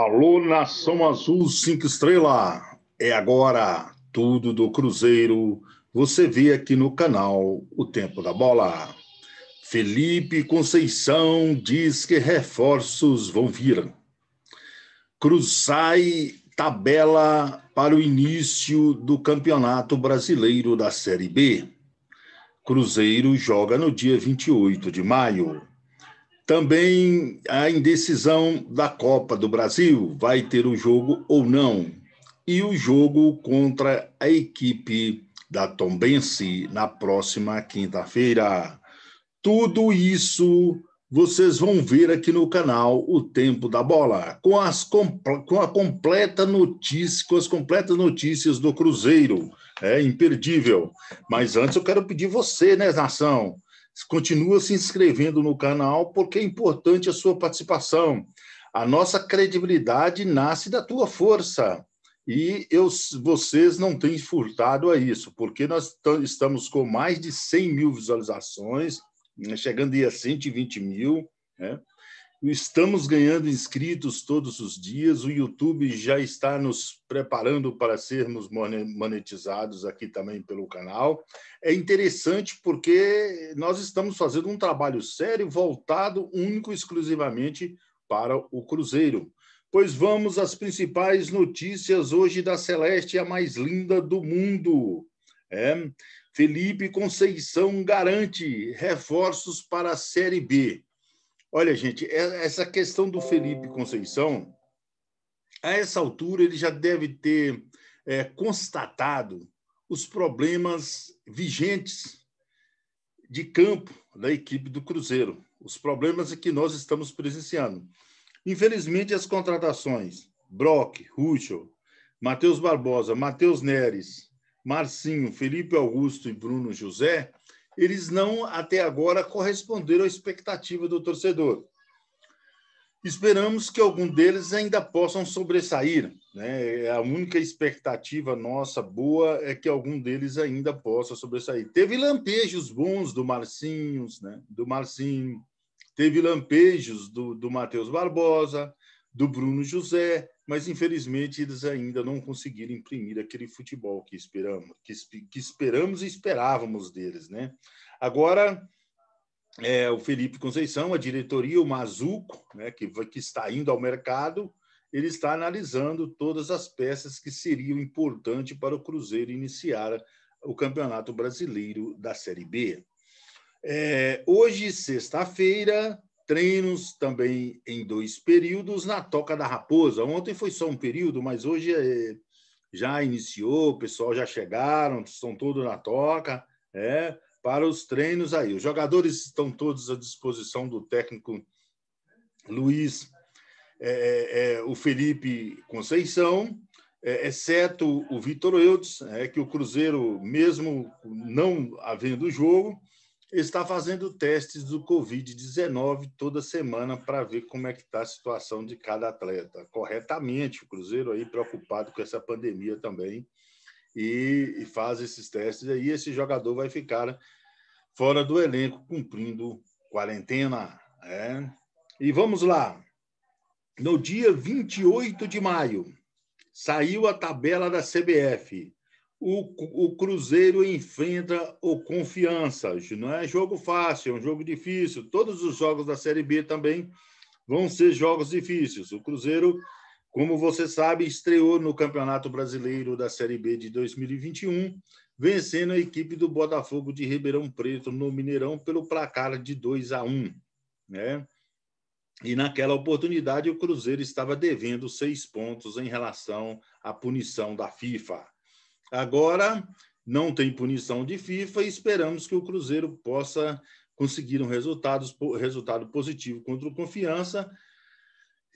Alô, Nação Azul 5 Estrela! É agora tudo do Cruzeiro. Você vê aqui no canal O Tempo da Bola. Felipe Conceição diz que reforços vão vir. Cruzai tabela para o início do Campeonato Brasileiro da Série B. Cruzeiro joga no dia 28 de maio. Também a indecisão da Copa do Brasil, vai ter o jogo ou não, e o jogo contra a equipe da Tombense na próxima quinta-feira. Tudo isso vocês vão ver aqui no canal O Tempo da Bola, com, as, com a completa notícia, com as completas notícias do Cruzeiro. É imperdível. Mas antes eu quero pedir você, né, nação? continua se inscrevendo no canal porque é importante a sua participação. A nossa credibilidade nasce da tua força. E eu, vocês não têm furtado a isso, porque nós estamos com mais de 100 mil visualizações, né, chegando a 120 mil. Né? Estamos ganhando inscritos todos os dias. O YouTube já está nos preparando para sermos monetizados aqui também pelo canal. É interessante porque nós estamos fazendo um trabalho sério voltado único e exclusivamente para o Cruzeiro. Pois vamos às principais notícias hoje da Celeste, a mais linda do mundo. É. Felipe Conceição garante reforços para a Série B. Olha, gente, é, essa questão do Felipe Conceição, a essa altura ele já deve ter é, constatado os problemas vigentes de campo da equipe do Cruzeiro, os problemas que nós estamos presenciando. Infelizmente, as contratações Brock, Ruschel, Matheus Barbosa, Matheus Neres, Marcinho, Felipe Augusto e Bruno José eles não, até agora, corresponderam à expectativa do torcedor. Esperamos que algum deles ainda possam sobressair. Né? É a única expectativa nossa boa é que algum deles ainda possa sobressair. Teve lampejos bons do Marcinhos, né? do Marcinho, teve lampejos do, do Matheus Barbosa, do Bruno José, mas infelizmente eles ainda não conseguiram imprimir aquele futebol que esperamos, que, que esperamos e esperávamos deles, né? Agora é, o Felipe Conceição, a diretoria, o Mazuco, né, que, que está indo ao mercado, ele está analisando todas as peças que seriam importantes para o Cruzeiro iniciar o Campeonato Brasileiro da Série B. É, hoje, sexta-feira, treinos também em dois períodos na Toca da Raposa. Ontem foi só um período, mas hoje é, já iniciou, o pessoal já chegaram, estão todos na Toca, é, para os treinos aí. Os jogadores estão todos à disposição do técnico Luiz, é, é, é o Felipe Conceição, é, exceto o Vitor Eudes, é, que o Cruzeiro, mesmo não havendo jogo, está fazendo testes do Covid-19 toda semana para ver como é que está a situação de cada atleta. Corretamente, o Cruzeiro aí preocupado com essa pandemia também e, e faz esses testes aí. Esse jogador vai ficar fora do elenco cumprindo quarentena. É. E vamos lá. No dia 28 de maio, saiu a tabela da CBF o, o Cruzeiro enfrenta o Confiança. Não é jogo fácil, é um jogo difícil. Todos os jogos da Série B também vão ser jogos difíceis. O Cruzeiro, como você sabe, estreou no Campeonato Brasileiro da Série B de 2021, vencendo a equipe do Botafogo de Ribeirão Preto no Mineirão pelo placar de 2 a 1, né? E naquela oportunidade o Cruzeiro estava devendo seis pontos em relação à punição da FIFA. Agora não tem punição de FIFA e esperamos que o Cruzeiro possa conseguir um resultado, resultado positivo contra o Confiança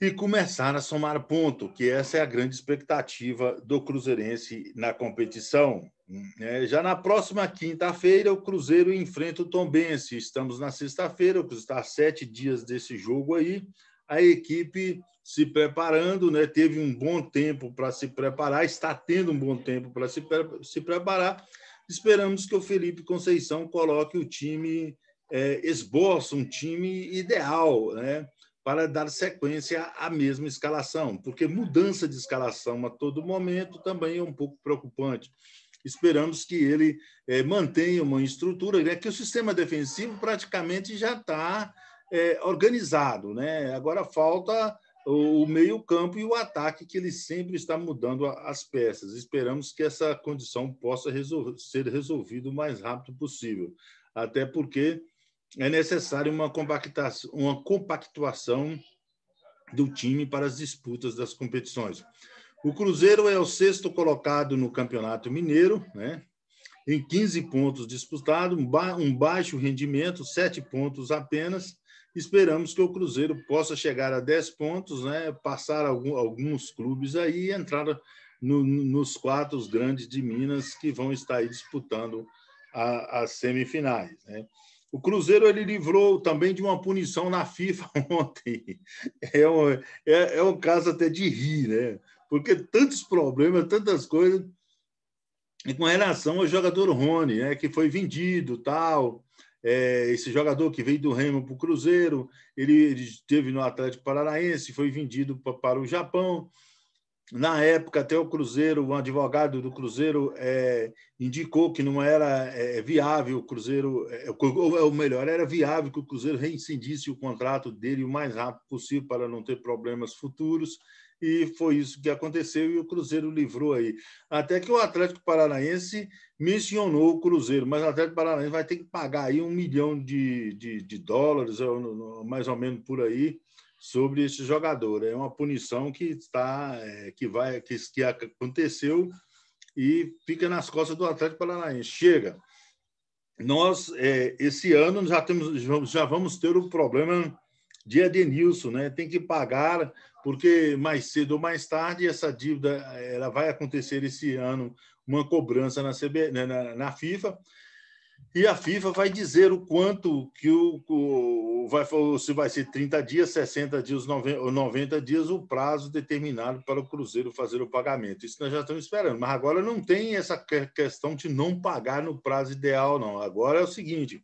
e começar a somar ponto, que essa é a grande expectativa do Cruzeirense na competição. É, já na próxima quinta-feira, o Cruzeiro enfrenta o Tombense. Estamos na sexta-feira, o Cruzeiro está sete dias desse jogo aí a equipe se preparando, né? teve um bom tempo para se preparar, está tendo um bom tempo para se, pre se preparar. Esperamos que o Felipe Conceição coloque o time, é, esboça um time ideal né? para dar sequência à mesma escalação, porque mudança de escalação a todo momento também é um pouco preocupante. Esperamos que ele é, mantenha uma estrutura, né? que o sistema defensivo praticamente já está é, organizado. Né? Agora falta o, meio-campo e o ataque, que ele sempre está mudando as peças. Esperamos que essa condição possa ser resolvida o mais rápido possível, até porque é necessário uma uma compactuação do time para as disputas das competições. O Cruzeiro é o sexto colocado no Campeonato Mineiro, né? em 15 pontos disputados, um, ba um baixo rendimento, sete pontos apenas, Esperamos que o Cruzeiro possa chegar a 10 pontos, né, passar alguns clubes aí e entrar no, nos quatro grandes de Minas que vão estar aí disputando a, as semifinais. Né? O Cruzeiro ele livrou também de uma punição na FIFA ontem. É um, é, é um caso até de rir, né? Porque tantos problemas, tantas coisas. E com relação ao jogador Rony, né, que foi vendido tal, é, esse jogador que veio do Remo para o Cruzeiro, ele, ele esteve no Atlético Paranaense, foi vendido pra, para o Japão, na época, até o Cruzeiro, um advogado do Cruzeiro é, indicou que não era é, viável o Cruzeiro, é, é ou, melhor, era viável que o Cruzeiro reincidisse o contrato dele o mais rápido possível para não ter problemas futuros. E foi isso que aconteceu e o Cruzeiro livrou aí. Até que o Atlético Paranaense mencionou o Cruzeiro, mas o Atlético Paranaense vai ter que pagar aí um milhão de, de, de dólares, mais ou menos por aí, sobre esse jogador. É uma punição que está, é, que vai, que, que aconteceu e fica nas costas do Atlético Paranaense. Chega. Nós é, esse ano já temos, já vamos ter o um problema de Edenilson, né? Tem que pagar porque mais cedo ou mais tarde essa dívida ela vai acontecer esse ano uma cobrança na, CB, né, na, na FIFA e a FIFA vai dizer o quanto que o, o vai se vai ser 30 dias, 60 dias, 90, 90 dias o prazo determinado para o Cruzeiro fazer o pagamento. Isso nós já estamos esperando, mas agora não tem essa questão de não pagar no prazo ideal não. Agora é o seguinte,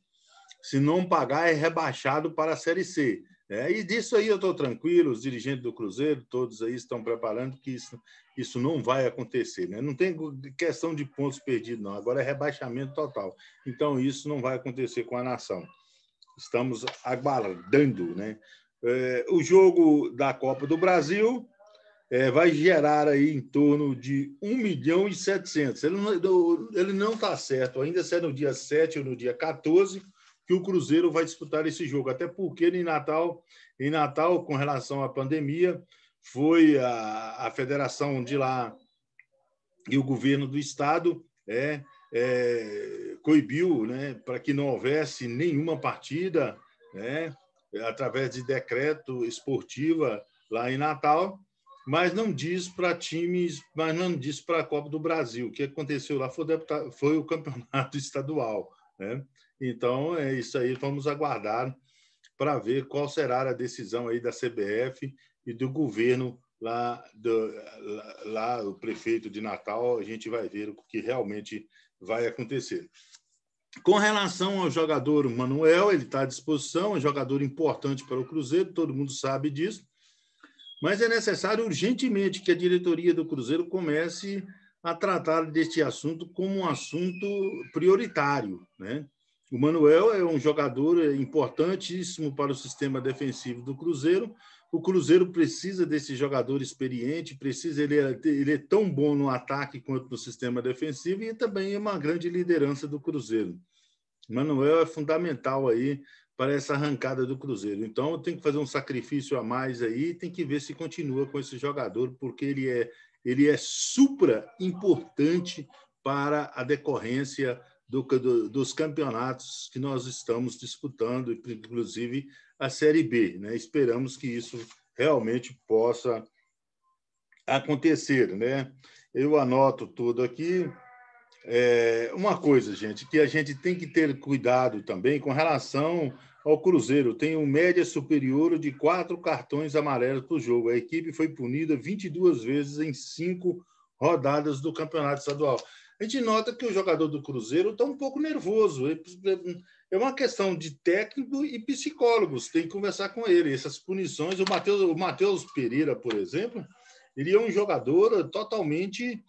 se não pagar é rebaixado para a Série C. É, e disso aí eu estou tranquilo, os dirigentes do Cruzeiro, todos aí estão preparando que isso, isso não vai acontecer. Né? Não tem questão de pontos perdidos, não. Agora é rebaixamento total. Então, isso não vai acontecer com a nação. Estamos aguardando. Né? É, o jogo da Copa do Brasil é, vai gerar aí em torno de 1 milhão e 700. Ele não está certo ainda, se é no dia 7 ou no dia 14 que o Cruzeiro vai disputar esse jogo, até porque em Natal, em Natal, com relação à pandemia, foi a, a federação de lá e o governo do estado é, é coibiu, né, para que não houvesse nenhuma partida, né, através de decreto esportiva lá em Natal, mas não diz para times, mas não diz para a Copa do Brasil. O que aconteceu lá foi deputado, foi o campeonato estadual. Né? Então, é isso aí, vamos aguardar para ver qual será a decisão aí da CBF e do governo lá, do, lá, lá, o prefeito de Natal, a gente vai ver o que realmente vai acontecer. Com relação ao jogador Manuel, ele está à disposição, é um jogador importante para o Cruzeiro, todo mundo sabe disso, mas é necessário urgentemente que a diretoria do Cruzeiro comece a tratar deste assunto como um assunto prioritário. Né? O Manuel é um jogador importantíssimo para o sistema defensivo do Cruzeiro. O Cruzeiro precisa desse jogador experiente, precisa ele é, ele é tão bom no ataque quanto no sistema defensivo e também é uma grande liderança do Cruzeiro. Manuel é fundamental aí para essa arrancada do Cruzeiro. Então tem que fazer um sacrifício a mais aí, tem que ver se continua com esse jogador, porque ele é ele é supra importante para a decorrência do, do, dos campeonatos que nós estamos disputando, inclusive a Série B. Né? Esperamos que isso realmente possa acontecer. Né? Eu anoto tudo aqui. É, uma coisa, gente, que a gente tem que ter cuidado também com relação ao Cruzeiro tem um média superior de quatro cartões amarelos por jogo. A equipe foi punida 22 vezes em cinco rodadas do Campeonato Estadual. A gente nota que o jogador do Cruzeiro está um pouco nervoso. É uma questão de técnico e psicólogos, tem que conversar com ele. Essas punições, o Matheus o Mateus Pereira, por exemplo, ele é um jogador totalmente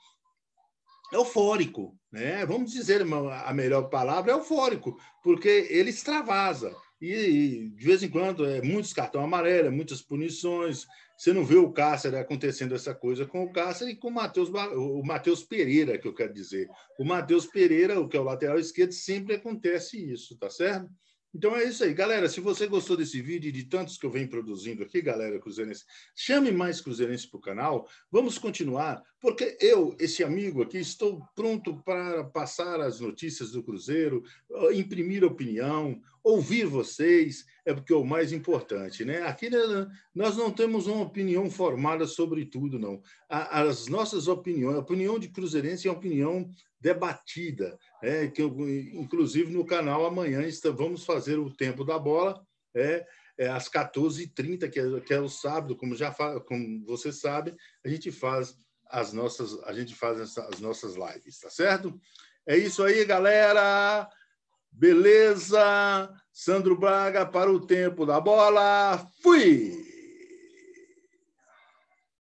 eufórico, né? Vamos dizer a melhor palavra, eufórico, porque ele extravasa. E, de vez em quando, é muitos cartão amarelo, é muitas punições. Você não vê o Cássio acontecendo essa coisa com o Cássio e com o Matheus, o Matheus Pereira, que eu quero dizer. O Matheus Pereira, o que é o lateral esquerdo, sempre acontece isso, tá certo? Então é isso aí. Galera, se você gostou desse vídeo e de tantos que eu venho produzindo aqui, galera cruzeirense, chame mais cruzeirense para o canal. Vamos continuar, porque eu, esse amigo aqui, estou pronto para passar as notícias do Cruzeiro, eh, imprimir opinião, ouvir vocês, é porque é o mais importante, né? Aqui né, né, nós não temos uma opinião formada sobre tudo, não. as nossas opiniões, a opinião de cruzeirense é uma opinião debatida. É, que eu, inclusive, no canal amanhã vamos fazer o tempo da bola é, é às 14h30, que, é, que é, o sábado, como, já como você sabe, a gente faz as nossas, a gente faz as, as nossas lives, tá certo? É isso aí, galera! Beleza? Sandro Braga para o tempo da bola. Fui!